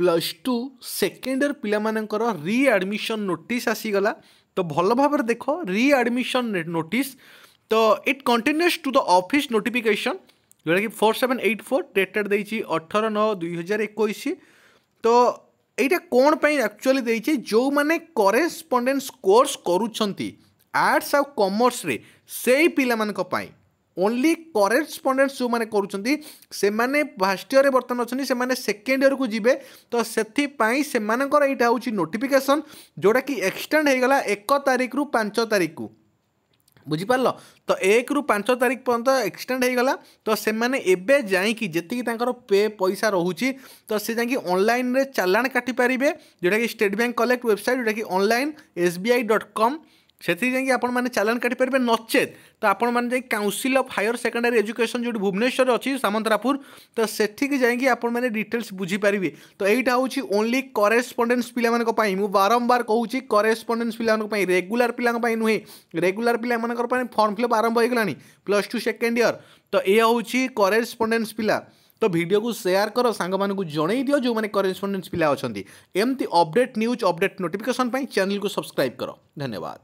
plus two second year ପିଲାମାନଙ୍କର readmission notice ଆସିଗଲା ତ ଭଲ ଭାବରେ ଦେଖ ରିଆଡ଼ମିସନ୍ ନୋଟିସ୍ ତ it continues to the office notification ଯେଉଁଟାକି four seven eight four dated ଦେଇଛି ଅଠର ନଅ ଦୁଇ ହଜାର ଏକୋଇଶ ତ ଏଇଟା କ'ଣ ପାଇଁ ଆକ୍ଚୁଆଲି ଦେଇଛି ଯେଉଁମାନେ କରେସ୍ପଣ୍ଡେନ୍ସ କୋର୍ସ କରୁଛନ୍ତି ଆର୍ଟ୍ସ ଆଉ କମର୍ସରେ ସେଇ ପିଲାମାନଙ୍କ ପାଇଁ ଓନ୍ଲି କରେସ୍ପଣ୍ଡେଣ୍ଟ ଯେଉଁମାନେ କରୁଛନ୍ତି ସେମାନେ ଫାର୍ଷ୍ଟ ଇୟର୍ରେ ବର୍ତ୍ତମାନ ଅଛନ୍ତି ସେମାନେ ସେକେଣ୍ଡ ଇୟର୍କୁ ଯିବେ ତ ସେଥିପାଇଁ ସେମାନଙ୍କର ଏଇଟା ହେଉଛି ନୋଟିଫିକେସନ୍ ଯେଉଁଟାକି ଏକ୍ସଟେଣ୍ଡ ହୋଇଗଲା ଏକ ତାରିଖରୁ ପାଞ୍ଚ ତାରିଖକୁ ବୁଝିପାରିଲ ତ ଏକରୁ ପାଞ୍ଚ ତାରିଖ ପର୍ଯ୍ୟନ୍ତ ଏକ୍ସଟେଣ୍ଡ ହୋଇଗଲା ତ ସେମାନେ ଏବେ ଯାଇକି ଯେତିକି ତାଙ୍କର ପେ ପଇସା ରହୁଛି ତ ସେ ଯାଇକି ଅନଲାଇନ୍ରେ ଚାଲାଣ କାଟିପାରିବେ ଯେଉଁଟାକି ଷ୍ଟେଟ୍ ବ୍ୟାଙ୍କ କଲେକ୍ଟ ୱେବସାଇଟ୍ ଯେଉଁଟାକି online S B I dot com ସେଥିରେ ଯାଇକି ଆପଣମାନେ ଚାଲାଣ କାଟିପାରିବେ ନଚେତ୍ ତ ଆପଣମାନେ ଯାଇ Council of Higher Secondary Education ଯେଉଁଠି ଭୁବନେଶ୍ୱରରେ ଅଛି ସାମନ୍ତରାପୁର ତ ସେଠିକି ଯାଇକି ଆପଣମାନେ ଡିଟେଲ୍ସ ବୁଝିପାରିବେ ତ ଏଇଟା ହେଉଛି ଓନ୍ଲି କରେସ୍ପଣ୍ଡେନ୍ସ ପିଲାମାନଙ୍କ ପାଇଁ ମୁଁ ବାରମ୍ବାର କହୁଛି କରେସ୍ପଣ୍ଡେନ୍ସ ପିଲାମାନଙ୍କ ପାଇଁ ରେଗୁଲାର ପିଲାଙ୍କ ପାଇଁ ନୁହେଁ ରେଗୁଲାର ପିଲାମାନଙ୍କର ପାଇଁ ଫର୍ମ ଫିଲ୍ଅପ୍ ଆରମ୍ଭ ହୋଇଗଲାଣି ପ୍ଲସ୍ ଟୁ ସେକେଣ୍ଡ ଇୟର୍ ତ ଏହା ହେଉଛି କରେସ୍ପଣ୍ଡେନ୍ସ ପିଲା ତ ଭିଡ଼ିଓକୁ ସେୟାର କର ସାଙ୍ଗମାନଙ୍କୁ ଜଣାଇ ଦିଅ ଯେଉଁମାନେ କରେସ୍ପଣ୍ଡେନ୍ସ ପିଲା ଅଛନ୍ତି ଏମିତି ଅପଡେଟ୍ ନ୍ୟୁଜ୍ ଅପଡେଟ୍ ନୋଟିଫିକେସନ୍ ପାଇଁ ଚ୍ୟାନେଲକୁ ସବସ୍କ୍ରାଇବ୍ କର ଧନ୍ୟବାଦ